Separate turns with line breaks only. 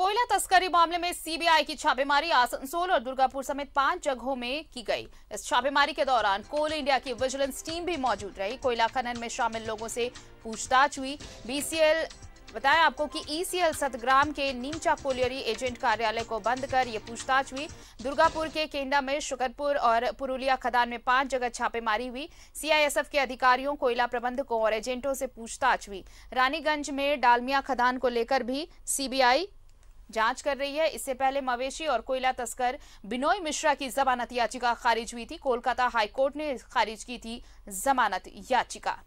कोयला तस्करी मामले में सीबीआई की छापेमारी आसनसोल और दुर्गापुर समेत पांच जगहों में की गई इस छापेमारी के दौरान कोल इंडिया की विजिलेंस टीम भी मौजूद रही कोयला खनन में शामिल लोगों से पूछताछ हुई बीसीएल बताया आपको कि ईसीएल सतग्राम के नीमचा कोलियरी एजेंट कार्यालय को बंद कर ये पूछताछ हुई दुर्गापुर के केंडा में शुकरपुर और पुरुलिया खदान में पांच जगह छापेमारी हुई सीआईएसएफ के अधिकारियों कोयला प्रबंधकों और एजेंटों से पूछताछ हुई रानीगंज में डालमिया खदान को लेकर भी सीबीआई जांच कर रही है इससे पहले मवेशी और कोयला तस्कर बिनोय मिश्रा की जमानत याचिका खारिज हुई थी कोलकाता हाईकोर्ट ने खारिज की थी जमानत याचिका